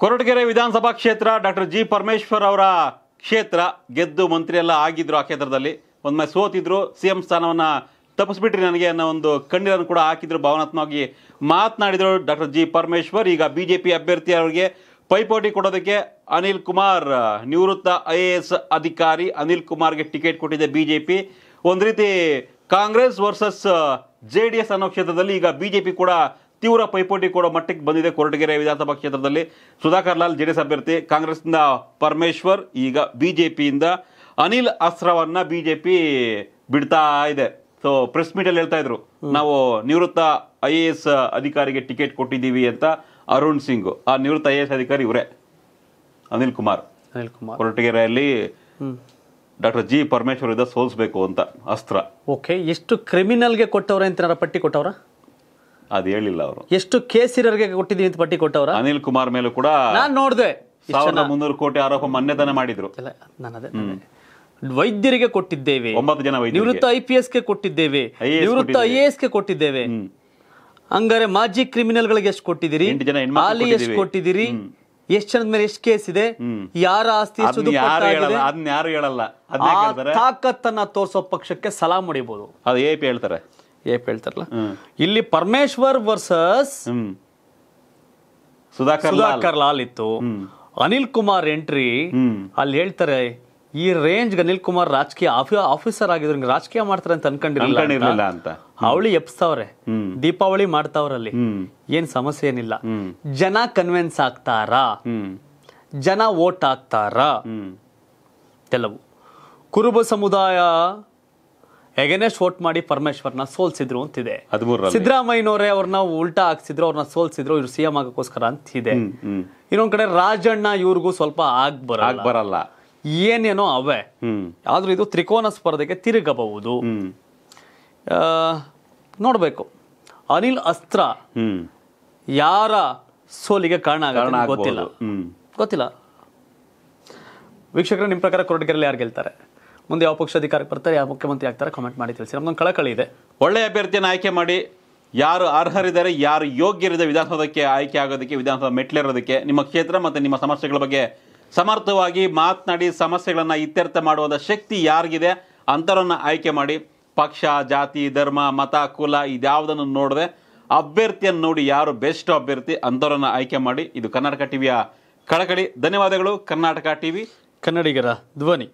ಕೊರಟಗೆರೆ ವಿಧಾನಸಭಾ ಕ್ಷೇತ್ರ doctor G Parameshwar ಅವರ ಕ್ಷೇತ್ರ ಗೆದ್ದು ಮಂತ್ರಿ ಎಲ್ಲ ಆಗಿದ್ರು ಆ ಕ್ಷೇತ್ರದಲ್ಲಿ ಒಂದ್ಮೆ ಸೋತಿದ್ರು ಸಿ ಎಂ ಸ್ಥಾನವನ್ನು ತಪ್ಪಿಸ್ಬಿಟ್ರಿ ನನಗೆ ಅನ್ನೋ ಒಂದು ಕಣ್ಣೀರನ್ನು ಕೂಡ ಹಾಕಿದ್ರು ಭಾವನಾತ್ಮಕವಾಗಿ ಮಾತನಾಡಿದರು ಡಾಕ್ಟರ್ ಜಿ ಪರಮೇಶ್ವರ್ ಈಗ ಬಿ ಜೆ ಪಿ ಅಭ್ಯರ್ಥಿ ಅವರಿಗೆ ಪೈಪೋಟಿ ಕೊಡೋದಕ್ಕೆ ಅನಿಲ್ ಕುಮಾರ್ ನಿವೃತ್ತ ಐ ಎ ಎಸ್ ಅಧಿಕಾರಿ ಅನಿಲ್ ಕುಮಾರ್ಗೆ ಟಿಕೆಟ್ ಕೊಟ್ಟಿದೆ ಬಿ ಜೆ ಪಿ ಒಂದು ರೀತಿ Congress versus J D S ಅನ್ನೋ ಕ್ಷೇತ್ರದಲ್ಲಿ ಈಗ ಬಿ ಜೆ ಪಿ ಕೂಡ ತೀವ್ರ ಪೈಪೋಟಿ ಕೊಡೋ ಮಟ್ಟಕ್ಕೆ ಬಂದಿದೆ ಕೊರಟಗೆರೆ ವಿಧಾನಸಭಾ ಕ್ಷೇತ್ರದಲ್ಲಿ ಸುಧಾಕರ್ ಲಾಲ್ ಜೆಡಿಎಸ್ ಅಭ್ಯರ್ಥಿ ಕಾಂಗ್ರೆಸ್ನಿಂದ ಪರಮೇಶ್ವರ್ ಈಗ ಬಿ ಜೆ ಪಿಯಿಂದ ಅನಿಲ್ ಅಸ್ತ್ರವನ್ನು ಬಿ ಜೆ ಪಿ ಬಿಡ್ತಾ ಇದೆ ಸೊ ಪ್ರೆಸ್ ಮೀಟಲ್ಲಿ ಹೇಳ್ತಾ ಇದ್ರು ನಾವು ನಿವೃತ್ತ ಐ ಎ ಎಸ್ ಅಧಿಕಾರಿಗೆ ಟಿಕೆಟ್ ಕೊಟ್ಟಿದ್ದೀವಿ ಅಂತ ಅರುಣ್ ಸಿಂಗ್ ಆ ನಿವೃತ್ತ ಐ ಎ ಎಸ್ ಅಧಿಕಾರಿ ಇವರೇ ಅನಿಲ್ ಕುಮಾರ್ ಅನಿಲ್ ಕುಮಾರ್ ಕೊರಟಗೆರೆಯಲ್ಲಿ ಡಾಕ್ಟರ್ ಜಿ ಪರಮೇಶ್ವರ್ ಇದ್ದ ಸೋಲಿಸಬೇಕು ಅಂತ ಅಸ್ತ್ರ ಓಕೆ ಎಷ್ಟು ಕ್ರಿಮಿನಲ್ಗೆ ಕೊಟ್ಟವ್ರೆ ಅಂತ ಪಟ್ಟಿ ಕೊಟ್ಟವ್ರ ಅದು ಹೇಳಿಲ್ಲ ಅವರು ಎಷ್ಟು ಕೇಸಿರರಿಗೆ ಕೊಟ್ಟಿದ್ದೀನಿ ಅಂತ ಪಟ್ಟಿ ಕೊಟ್ಟವರು ಅನಿಲ್ ಕುಮಾರ್ ಮೇಲೂ ಕೂಡ ನಾನು ನೋಡಿದೆ ಸಾವಿರದ ಮುನ್ನೂರು ಕೋಟಿ ಆರೋಪ ಮೊನ್ನೆ ಮಾಡಿದ್ರು ನಾನು ವೈದ್ಯರಿಗೆ ಕೊಟ್ಟಿದ್ದೇವೆ ಒಂಬತ್ತು ಜನ ನಿವೃತ್ತ ಐ ಪಿ ಎಸ್ಗೆ ಕೊಟ್ಟಿದ್ದೇವೆ ನಿವೃತ್ತ ಐ ಎ ಎಸ್ಗೆ ಕೊಟ್ಟಿದ್ದೇವೆ ಹಂಗಾರೆ ಮಾಜಿ ಕ್ರಿಮಿನಲ್ ಗಳಿಗೆ ಎಷ್ಟು ಕೊಟ್ಟಿದ್ದೀರಿ ಮಾಲಿ ಎಷ್ಟು ಕೊಟ್ಟಿದ್ದೀರಿ ಎಷ್ಟು ಜನದ ಮೇಲೆ ಎಷ್ಟು ಕೇಸ್ ಇದೆ ಯಾರ ಆಸ್ತಿ ತಾಕತ್ತನ್ನ ತೋರಿಸೋ ಪಕ್ಷಕ್ಕೆ ಸಲಾ ಹೊಡಿಬಹುದು ಅದು ಎ ಪಿ ಹೇಳ್ತಾರೆ ಏಪ್ ಹೇಳ್ತಾರಲ್ಲ ಇಲ್ಲಿ ಪರಮೇಶ್ವರ್ ವರ್ಸಸ್ ಸುಧಾಕರ್ ಲಾಲ್ ಇತ್ತು ಅನಿಲ್ ಕುಮಾರ್ ಎಂಟ್ರಿ ಅಲ್ಲಿ ಹೇಳ್ತಾರೆ ಈ ರೇಂಜ್ ಅನಿಲ್ ಕುಮಾರ್ ರಾಜಕೀಯ ಆಫೀಸರ್ ಆಗಿದ್ರು ರಾಜಕೀಯ ಮಾಡ್ತಾರೆ ಅಂತ ಅನ್ಕೊಂಡಿರ್ಲಿಲ್ಲ ಅಂತ ಅವಳಿ ಎಪ್ಸ್ತಾವ್ರೆ ದೀಪಾವಳಿ ಮಾಡ್ತಾವ್ರಲ್ಲಿ ಏನ್ ಸಮಸ್ಯೆ ಏನಿಲ್ಲ ಜನ ಕನ್ವಿನ್ಸ್ ಆಗ್ತಾರ ಜನ ವೋಟ್ ಆಗ್ತಾರ ಕೆಲವು ಕುರುಬ ಸಮುದಾಯ ಎಗೆನೆಸ್ಟ್ ವೋಟ್ ಮಾಡಿ ಪರಮೇಶ್ವರ್ನ ಸೋಲ್ಸಿದ್ರು ಅಂತಿದೆ ಸಿದ್ದರಾಮಯ್ಯನವರೇ ಅವ್ರನ್ನ ಉಲ್ಟಾ ಹಾಕ್ಸಿದ್ರು ಅವ್ರನ್ನ ಸೋಲ್ಸಿದ್ರು ಇವ್ರು ಸಿಎಂ ಆಗಕ್ಕೋಸ್ಕರ ಅಂತಿದೆ ಇನ್ನೊಂದ್ ಕಡೆ ರಾಜಣ್ಣ ಇವ್ರಿಗೂ ಸ್ವಲ್ಪ ಆಗ್ ಬರಲ್ಲ ಏನೇನೋ ಅವೇ ಆದ್ರೂ ಇದು ತ್ರಿಕೋನ ಸ್ಪರ್ಧೆಗೆ ತಿರುಗಬಹುದು ನೋಡ್ಬೇಕು ಅನಿಲ್ ಅಸ್ತ್ರ ಯಾರ ಸೋಲಿಗೆ ಕಾರಣ ಗೊತ್ತಿಲ್ಲ ಗೊತ್ತಿಲ್ಲ ವೀಕ್ಷಕರು ನಿಮ್ಮ ಪ್ರಕಾರ ಕೊರಟಗೆರೆಯಲ್ಲಿ ಯಾರು ಗೆಲ್ತಾರೆ ಮುಂದೆ ಯಾವ ಪಕ್ಷ ಅಧಿಕಾರಕ್ಕೆ ಬರ್ತಾರೆ ಯಾವ ಮುಖ್ಯಮಂತ್ರಿ ಆಗ್ತಾರೆ ಕಮೆಂಟ್ ಮಾಡಿ ತಿಳಿಸಿ ನಮ್ದೊಂದು ಕಳಕಳಿ ಇದೆ ಒಳ್ಳೆಯ ಅಭ್ಯರ್ಥಿಯನ್ನು ಆಯ್ಕೆ ಮಾಡಿ ಯಾರು ಅರ್ಹರಿದ್ದಾರೆ ಯಾರು ಯೋಗ್ಯರಿದೆ ವಿಧಾನಸೌಧಕ್ಕೆ ಆಯ್ಕೆ ಆಗೋದಕ್ಕೆ ವಿಧಾನಸೌಧ ಮೆಟ್ಲಿರೋದಕ್ಕೆ ನಿಮ್ಮ ಕ್ಷೇತ್ರ ಮತ್ತು ನಿಮ್ಮ ಸಮಸ್ಯೆಗಳ ಬಗ್ಗೆ ಸಮರ್ಥವಾಗಿ ಮಾತನಾಡಿ ಸಮಸ್ಯೆಗಳನ್ನು ಇತ್ಯರ್ಥ ಮಾಡುವ ಶಕ್ತಿ ಯಾರಿಗಿದೆ ಅಂಥವ್ರನ್ನು ಆಯ್ಕೆ ಮಾಡಿ ಪಕ್ಷ ಜಾತಿ ಧರ್ಮ ಮತ ಕುಲ ಇದ್ಯಾವುದನ್ನು ನೋಡದೆ ಅಭ್ಯರ್ಥಿಯನ್ನು ನೋಡಿ ಯಾರು ಬೆಸ್ಟ್ ಅಭ್ಯರ್ಥಿ ಅಂಥವ್ರನ್ನು ಆಯ್ಕೆ ಮಾಡಿ ಇದು ಕರ್ನಾಟಕ ಟಿವಿಯ ಕಳಕಳಿ ಧನ್ಯವಾದಗಳು ಕರ್ನಾಟಕ ಟಿವಿ ಕನ್ನಡಿಗರ ಧ್ವನಿ